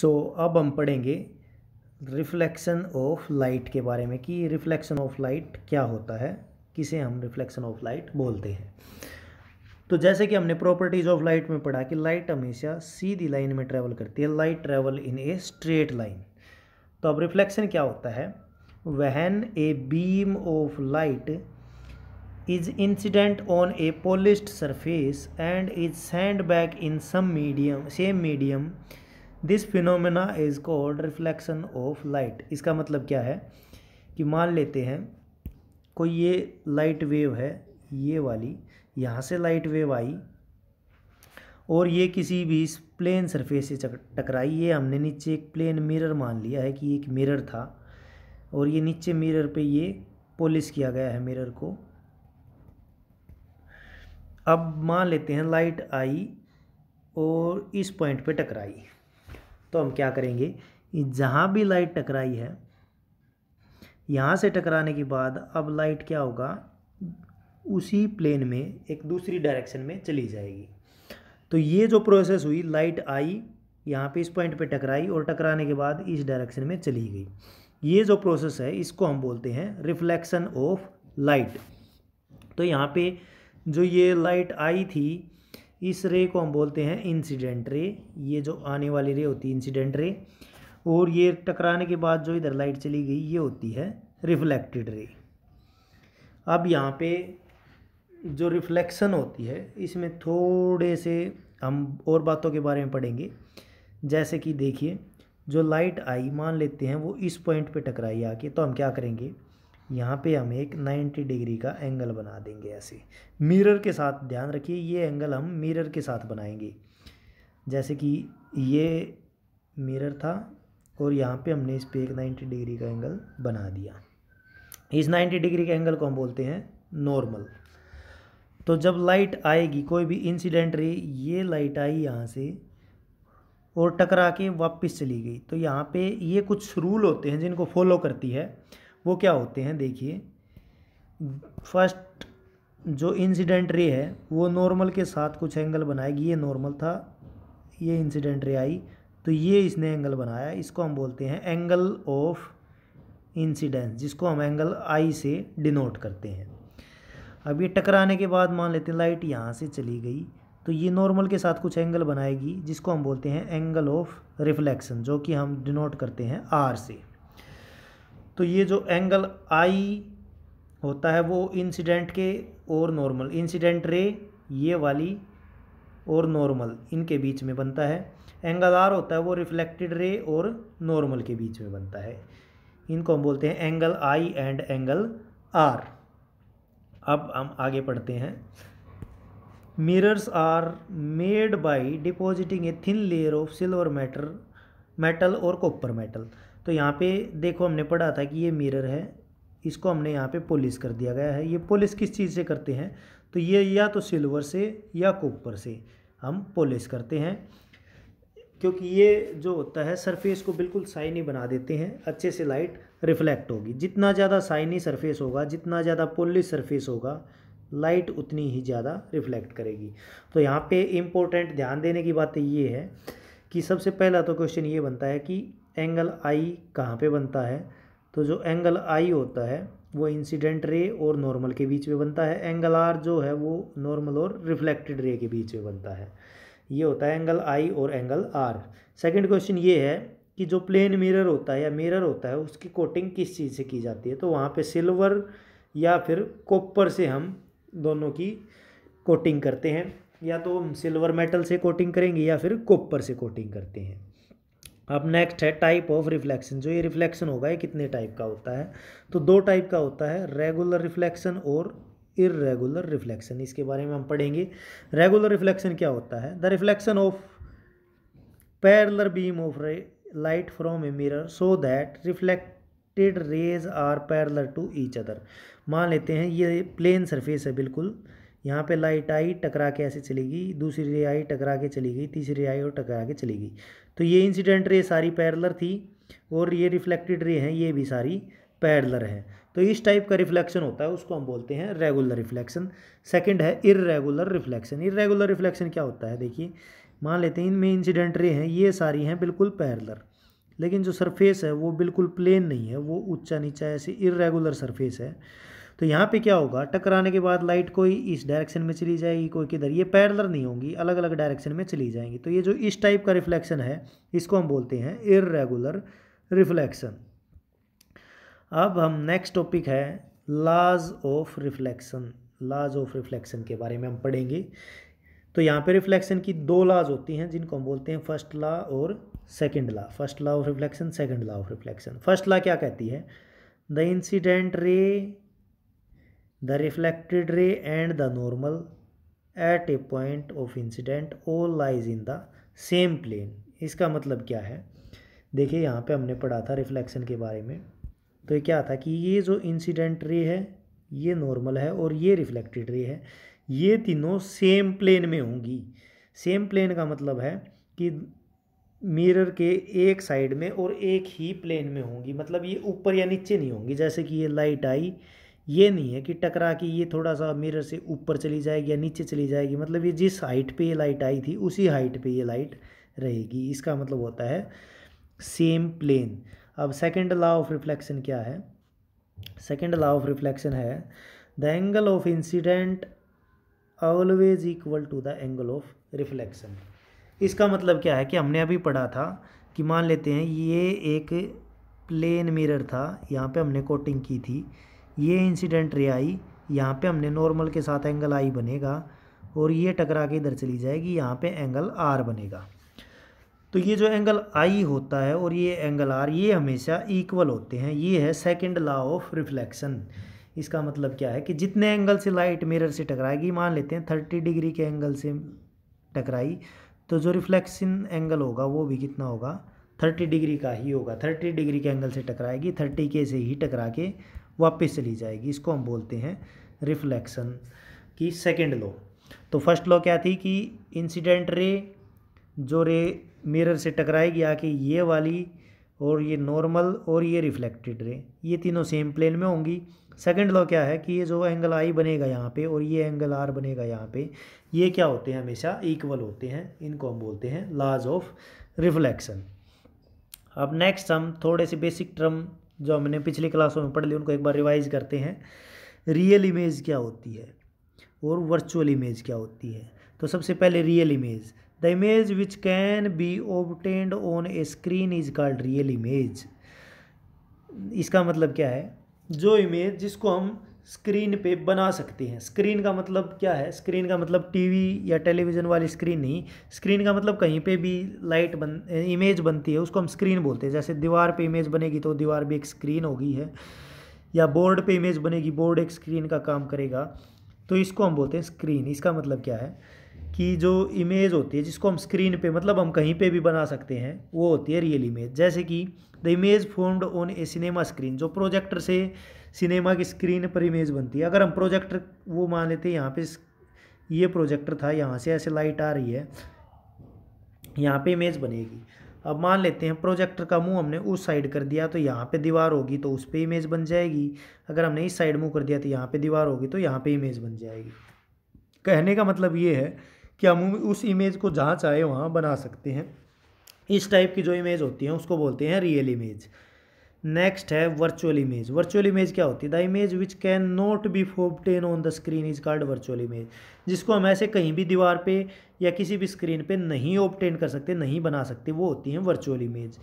सो so, अब हम पढ़ेंगे रिफ्लेक्शन ऑफ लाइट के बारे में कि रिफ्लेक्शन ऑफ लाइट क्या होता है किसे हम रिफ्लेक्शन ऑफ लाइट बोलते हैं तो जैसे कि हमने प्रॉपर्टीज़ ऑफ लाइट में पढ़ा कि लाइट हमेशा सीधी लाइन में ट्रेवल करती है light travel in a straight line तो अब रिफ्लेक्शन क्या होता है when a beam of light is incident on a polished surface and is sent back in some medium same medium this phenomena is called reflection of light इसका मतलब क्या है कि मान लेते हैं कोई ये लाइट वेव है ये वाली यहाँ से लाइट वेव आई और ये किसी भी प्लेन सरफेस से टकराई ये हमने नीचे एक प्लेन मिरर मान लिया है कि एक मिरर था और ये नीचे मिरर पे ये पॉलिश किया गया है मिरर को अब मान लेते हैं लाइट आई और इस पॉइंट पे टकराई तो हम क्या करेंगे जहाँ भी लाइट टकराई है यहाँ से टकराने के बाद अब लाइट क्या होगा उसी प्लेन में एक दूसरी डायरेक्शन में चली जाएगी तो ये जो प्रोसेस हुई लाइट आई यहाँ पे इस पॉइंट पे टकराई और टकराने के बाद इस डायरेक्शन में चली गई ये जो प्रोसेस है इसको हम बोलते हैं रिफ्लेक्शन ऑफ लाइट तो यहाँ पे जो ये लाइट आई थी इस रे को हम बोलते हैं इंसिडेंट रे ये जो आने वाली रे होती है इंसिडेंट रे और ये टकराने के बाद जो इधर लाइट चली गई ये होती है रिफ्लेक्टेड रे अब यहाँ पे जो रिफ्लेक्शन होती है इसमें थोड़े से हम और बातों के बारे में पढ़ेंगे जैसे कि देखिए जो लाइट आई मान लेते हैं वो इस पॉइंट पे टकराई आके तो हम क्या करेंगे यहाँ पे हम एक 90 डिग्री का एंगल बना देंगे ऐसे मिरर के साथ ध्यान रखिए ये एंगल हम मिरर के साथ बनाएंगे जैसे कि ये मिरर था और यहाँ पे हमने इस पर एक 90 डिग्री का एंगल बना दिया इस 90 डिग्री के एंगल को हम बोलते हैं नॉर्मल तो जब लाइट आएगी कोई भी इंसिडेंट रे ये लाइट आई यहाँ से और टकरा के वापस चली गई तो यहाँ पे ये कुछ रूल होते हैं जिनको फॉलो करती है वो क्या होते हैं देखिए फर्स्ट जो इंसिडेंट रे है वो नॉर्मल के साथ कुछ एंगल बनाएगी ये नॉर्मल था ये इंसिडेंट रे आई तो ये इसने एंगल बनाया इसको हम बोलते हैं एंगल ऑफ इंसिडेंस जिसको हम एंगल आई से डिनोट करते हैं अब ये टकराने के बाद मान लेते हैं लाइट यहाँ से चली गई तो ये नॉर्मल के साथ कुछ एंगल बनाएगी जिसको हम बोलते हैं एंगल ऑफ रिफ्लेक्शन जो कि हम डिनोट करते हैं आर से तो ये जो एंगल आई होता है वो इंसिडेंट के और नॉर्मल इंसिडेंट रे ये वाली और नॉर्मल इनके बीच में बनता है एंगल आर होता है वो रिफ्लेक्टेड रे और नॉर्मल के बीच में बनता है इनको हम बोलते हैं angle i and angle r अब हम आगे पढ़ते हैं mirrors are made by depositing a thin layer of silver metal metal और कॉपर मेटल तो यहाँ पे देखो हमने पढ़ा था कि ये मिरर है इसको हमने यहाँ पे पोलिश कर दिया गया है ये पोलिश किस चीज़ से करते हैं तो ये या तो सिल्वर से या कोपर से हम पोलिश करते हैं क्योंकि ये जो होता है सरफेस को बिल्कुल साइनी बना देते हैं अच्छे से लाइट रिफ्लेक्ट होगी जितना ज़्यादा साइनी सरफेस होगा जितना ज़्यादा पोलिश सरफेस होगा लाइट उतनी ही ज़्यादा रिफ्लेक्ट करेगी तो यहाँ पे इम्पोर्टेंट ध्यान देने की बात ये है कि सबसे पहला तो क्वेश्चन ये बनता है कि एंगल आई कहाँ पे बनता है तो जो एंगल आई होता है वो इंसिडेंट रे और नॉर्मल के बीच में बनता है एंगल आर जो है वो नॉर्मल और रिफ्लेक्टेड रे के बीच में बनता है ये होता है एंगल आई और एंगल आर सेकंड क्वेश्चन ये है कि जो प्लेन मिरर होता है या मिरर होता है उसकी कोटिंग किस चीज़ से की जाती है तो वहाँ पे सिल्वर या फिर कॉपर से हम दोनों की कोटिंग करते हैं या तो हम सिल्वर मेटल से कोटिंग करेंगे या फिर कॉपर से कोटिंग करते हैं अब नेक्स्ट है टाइप ऑफ रिफ्लेक्शन जो ये रिफ्लेक्शन होगा ये कितने टाइप का होता है तो दो टाइप का होता है रेगुलर रिफ्लेक्शन और इरेगुलर रिफ्लेक्शन इसके बारे में हम पढ़ेंगे रेगुलर रिफ्लेक्शन क्या होता है the reflection of parallel beam of ray light from a mirror so that reflected rays are parallel to each other मान लेते हैं ये प्लेन सरफेस है बिल्कुल यहाँ पे लाइट आई टकरा के ऐसे चली गई दूसरी रे आई टकरा के चली गई तीसरी आई और टकरा के चली गई तो ये इंसिडेंट रे सारी पैरलर थी और ये रिफ्लेक्टेड रे हैं ये भी सारी पैरलर हैं तो इस टाइप का रिफ्लेक्शन होता है उसको हम बोलते हैं रेगुलर रिफ्लेक्शन सेकेंड है इरेगुलर रिफ्लेक्शन इरेगुलर रिफ्लेक्शन क्या होता है देखिए मान लेते हैं इनमें इंसिडेंट रे हैं ये सारी हैं बिल्कुल पैरलर लेकिन जो सरफेस है वो बिल्कुल प्लेन नहीं है वो ऊंचा नीचा ऐसे इरेगुलर सरफेस है तो यहाँ पे क्या होगा टकराने के बाद लाइट कोई इस डायरेक्शन में चली जाएगी कोई किधर ये पैरलर नहीं होंगी अलग अलग डायरेक्शन में चली जाएंगी तो ये जो इस टाइप का रिफ्लेक्शन है इसको हम बोलते हैं इरेगुलर रिफ्लेक्शन अब हम नेक्स्ट टॉपिक है laws of reflection laws of reflection के बारे में हम पढ़ेंगे तो यहाँ पे रिफ्लेक्शन की दो लाज होती हैं जिनको हम बोलते हैं फर्स्ट लॉ और second law first law of reflection second law of reflection first law क्या कहती है the incident ray the reflected ray and the normal at a point of incidence all lies in the same plane इसका मतलब क्या है देखिए यहाँ पे हमने पढ़ा था रिफ्लेक्शन के बारे में तो ये क्या था कि ये जो इंसिडेंट रे है ये नॉर्मल है और ये रिफ्लेक्टेड रे है ये तीनों सेम प्लेन में होंगी सेम प्लेन का मतलब है कि मिरर के एक साइड में और एक ही प्लेन में होंगी मतलब ये ऊपर या नीचे नहीं होंगी जैसे कि ये लाइट आई ये नहीं है कि टकरा के ये थोड़ा सा मिरर से ऊपर चली जाएगी या नीचे चली जाएगी मतलब ये जिस हाइट पे ये लाइट आई थी उसी हाइट पे ये लाइट रहेगी इसका मतलब होता है सेम प्लेन अब सेकेंड लॉ ऑफ रिफ्लेक्शन क्या है सेकेंड लॉ ऑफ रिफ्लेक्शन है the angle of incidence always equal to the angle of reflection इसका मतलब क्या है कि हमने अभी पढ़ा था कि मान लेते हैं ये एक प्लेन मिरर था यहाँ पे हमने कोटिंग की थी ये इंसिडेंट रे आई यहाँ पे हमने नॉर्मल के साथ एंगल आई बनेगा और ये टकरा के इधर चली जाएगी यहाँ पे एंगल आर बनेगा तो ये जो एंगल आई होता है और ये एंगल आर ये हमेशा इक्वल होते हैं ये है सेकंड लॉ ऑफ रिफ्लेक्शन इसका मतलब क्या है कि जितने एंगल से लाइट मिरर से टकराएगी मान लेते हैं थर्टी डिग्री के एंगल से टकराई तो जो रिफ्लेक्शन एंगल होगा वो भी कितना होगा थर्टी डिग्री का ही होगा थर्टी डिग्री के एंगल से टकराएगी थर्टी के से ही टकरा के वापस चली जाएगी इसको हम बोलते हैं रिफ्लेक्शन की सेकेंड लॉ तो फर्स्ट लॉ क्या थी कि इंसिडेंट रे जो रे मिरर से टकराएगी आके ये वाली और ये नॉर्मल और ये रिफ्लेक्टेड रे ये तीनों सेम प्लेन में होंगी सेकंड लॉ क्या है कि ये जो एंगल आई बनेगा यहाँ पे और ये एंगल आर बनेगा यहाँ पे ये क्या होते हैं हमेशा इक्वल होते हैं इनको हम बोलते हैं लाज ऑफ रिफ्लेक्शन अब नेक्स्ट हम थोड़े से बेसिक टर्म जो हमने पिछली क्लासों में पढ़ ली उनको एक बार रिवाइज करते हैं रियल इमेज क्या होती है और वर्चुअल इमेज क्या होती है तो सबसे पहले real image the image which can be obtained on a screen is called real image इसका मतलब क्या है जो इमेज जिसको हम स्क्रीन पे बना सकते हैं स्क्रीन का मतलब क्या है स्क्रीन का मतलब टीवी या टेलीविज़न वाली स्क्रीन नहीं स्क्रीन का मतलब कहीं पे भी लाइट बन इमेज बनती है उसको हम स्क्रीन बोलते हैं जैसे दीवार पे इमेज बनेगी तो दीवार भी एक स्क्रीन होगी है या बोर्ड पे इमेज बनेगी बोर्ड एक स्क्रीन का काम करेगा तो इसको हम बोलते हैं स्क्रीन इसका मतलब क्या है कि जो इमेज होती है जिसको हम स्क्रीन पर मतलब हम कहीं पर भी बना सकते हैं वो होती है रियल इमेज जैसे कि the image formed on a cinema screen जो प्रोजेक्टर से सिनेमा की स्क्रीन पर इमेज बनती है अगर हम प्रोजेक्टर वो मान लेते हैं यहाँ पे ये प्रोजेक्टर था यहाँ से ऐसे लाइट आ रही है यहाँ पे इमेज बनेगी अब मान लेते हैं प्रोजेक्टर का मुंह हमने उस साइड कर दिया तो यहाँ पे दीवार होगी तो उस पर इमेज बन जाएगी अगर हमने इस साइड मुँह कर दिया तो यहाँ पर दीवार होगी तो यहाँ पर इमेज बन जाएगी कहने का मतलब ये है कि हम उस इमेज को जहाँ चाहे वहाँ बना सकते हैं इस टाइप की जो इमेज होती है उसको बोलते हैं रियल इमेज नेक्स्ट है वर्चुअल इमेज वर्चुअल इमेज क्या होती है the image which can not be obtained on the screen is called virtual image जिसको हम ऐसे कहीं भी दीवार पे या किसी भी स्क्रीन पे नहीं ऑप्टेन कर सकते नहीं बना सकते वो होती हैं वर्चुअल इमेज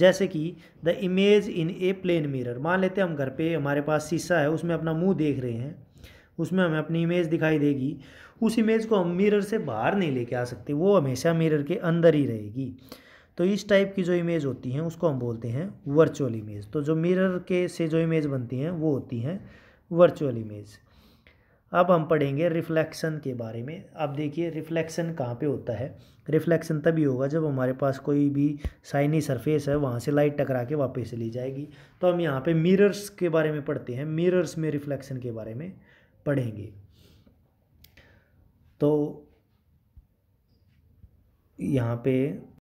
जैसे कि the image in a plane mirror मान लेते हैं हम घर पे हमारे पास शीशा है उसमें अपना मुंह देख रहे हैं उसमें हमें अपनी इमेज दिखाई देगी उस इमेज को हम मिरर से बाहर नहीं लेके आ सकते वो हमेशा मिरर के अंदर ही रहेगी तो इस टाइप की जो इमेज होती हैं उसको हम बोलते हैं वर्चुअल इमेज तो जो मिरर के से जो इमेज बनती हैं वो होती हैं वर्चुअल इमेज अब हम पढ़ेंगे रिफ्लेक्शन के बारे में अब देखिए रिफ्लेक्शन कहाँ पे होता है रिफ्लेक्शन तभी होगा जब हमारे पास कोई भी साइनी सरफेस है वहाँ से लाइट टकरा के वापस चली जाएगी तो हम यहाँ पे मिरर्स के बारे में पढ़ते हैं मिरर्स में रिफ्लेक्शन के बारे में पढ़ेंगे तो यहाँ पे